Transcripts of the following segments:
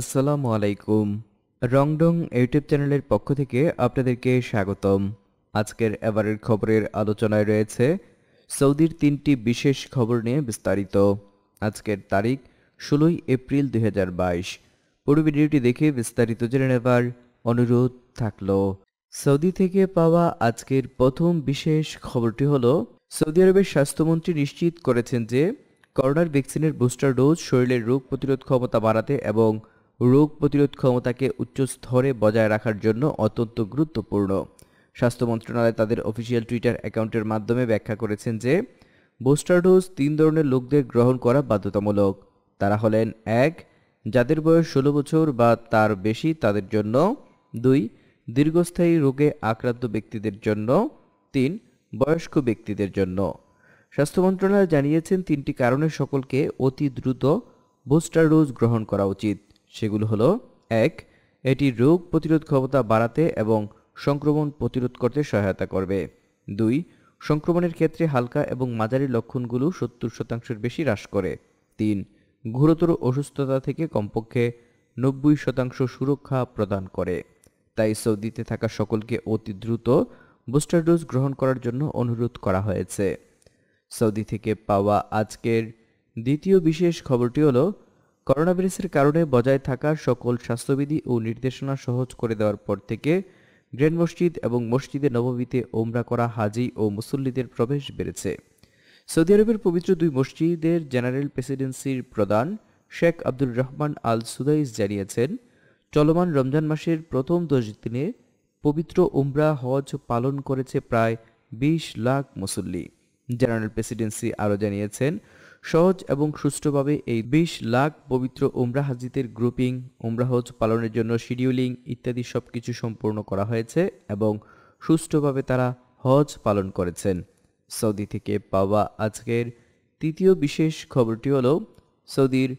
আসসালামু আলাইকুম রংডং ইউটিউব চ্যানেলের পক্ষ থেকে আপনাদেরকে স্বাগতম আজকের এবারের খবরের আলোচনায় রয়েছে সৌদির তিনটি বিশেষ খবর নিয়ে বিস্তারিত আজকের তারিখ ষোলোই এপ্রিল দুই পুরো ভিডিওটি দেখে বিস্তারিত জেনে নেবার অনুরোধ থাকল সৌদি থেকে পাওয়া আজকের প্রথম বিশেষ খবরটি হল সৌদি আরবের স্বাস্থ্যমন্ত্রী নিশ্চিত করেছেন যে করোনার ভ্যাকসিনের বুস্টার ডোজ শরীরের রোগ প্রতিরোধ ক্ষমতা বাড়াতে এবং রোগ প্রতিরোধ ক্ষমতাকে উচ্চ স্তরে বজায় রাখার জন্য অত্যন্ত গুরুত্বপূর্ণ স্বাস্থ্য মন্ত্রণালয় তাদের অফিসিয়াল টুইটার অ্যাকাউন্টের মাধ্যমে ব্যাখ্যা করেছেন যে বুস্টার ডোজ তিন ধরনের লোকদের গ্রহণ করা বাধ্যতামূলক তারা হলেন এক যাদের বয়স ষোলো বছর বা তার বেশি তাদের জন্য দুই দীর্ঘস্থায়ী রোগে আক্রান্ত ব্যক্তিদের জন্য তিন বয়স্ক ব্যক্তিদের জন্য স্বাস্থ্য মন্ত্রণালয় জানিয়েছেন তিনটি কারণে সকলকে অতি দ্রুত বুস্টার ডোজ গ্রহণ করা উচিত সেগুলো হলো এক এটি রোগ প্রতিরোধ ক্ষমতা বাড়াতে এবং সংক্রমণ প্রতিরোধ করতে সহায়তা করবে দুই সংক্রমণের ক্ষেত্রে হালকা এবং মাঝারি লক্ষণগুলো সত্তর শতাংশের বেশি হ্রাস করে তিন ঘুরতর অসুস্থতা থেকে কমপক্ষে নব্বই শতাংশ সুরক্ষা প্রদান করে তাই সৌদিতে থাকা সকলকে অতি দ্রুত বুস্টার ডোজ গ্রহণ করার জন্য অনুরোধ করা হয়েছে সৌদি থেকে পাওয়া আজকের দ্বিতীয় বিশেষ খবরটি হলো করোনাভাইরাসের কারণে বজায় থাকা সকল স্বাস্থ্যবিধি ও নির্দেশনা সহজ করে দেওয়ার পর থেকে গ্র্যান্ড মসজিদ এবং মসজিদে নবমীতে ওমরা করা হাজি ও মুসল্লিদের প্রবেশ বেড়েছে সৌদি আরবের পবিত্র দুই মসজিদের জেনারেল প্রেসিডেন্সির প্রধান Sheikh Abdur Rahman Al Sudais জানিয়েছেন চলমান রমজান মাসের প্রথম দশ দিনে পবিত্র উমরা হজ পালন করেছে প্রায় বিশ লাখ মুসল্লি জেনারেল প্রেসিডেন্সি আরও জানিয়েছেন সহজ এবং সুষ্ঠুভাবে এই বিশ লাখ পবিত্র ওমরা হাজিদের গ্রুপিং ওমরা হজ পালনের জন্য শিডিউলিং ইত্যাদি সব কিছু সম্পূর্ণ করা হয়েছে এবং সুষ্ঠুভাবে তারা হজ পালন করেছেন সৌদি থেকে পাওয়া আজকের তৃতীয় বিশেষ খবরটি হল সৌদির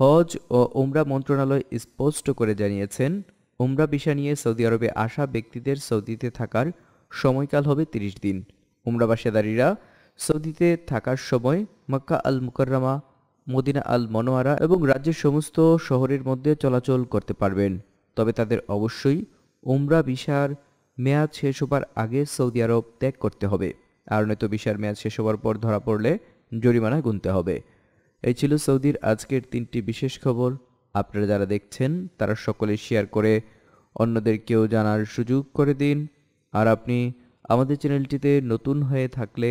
হজ ও ওমরা মন্ত্রণালয় স্পষ্ট করে জানিয়েছেন ওমরা বিষা নিয়ে সৌদি আরবে আসা ব্যক্তিদের সৌদিতে থাকার সময়কাল হবে ৩০ দিন ওমরা সৌদিতে থাকার সময় Makkah Al Mukarramah Madinah Al Munawwarah এবং রাজ্যের সমস্ত শহরের মধ্যে চলাচল করতে পারবেন তবে তাদের অবশ্যই ওমরা বিশার মেয়াদ শেষ হবার আগে সৌদি আরব ত্যাগ করতে হবে আর নয়তো বিশার মেয়াদ শেষ হওয়ার পর ধরা পড়লে জরিমানা গুনতে হবে এই ছিল সৌদির আজকের তিনটি বিশেষ খবর আপনারা যারা দেখছেন তারা সকলে শেয়ার করে অন্যদেরকেও জানার সুযোগ করে দিন আর আপনি আমাদের চ্যানেলটিতে নতুন হয়ে থাকলে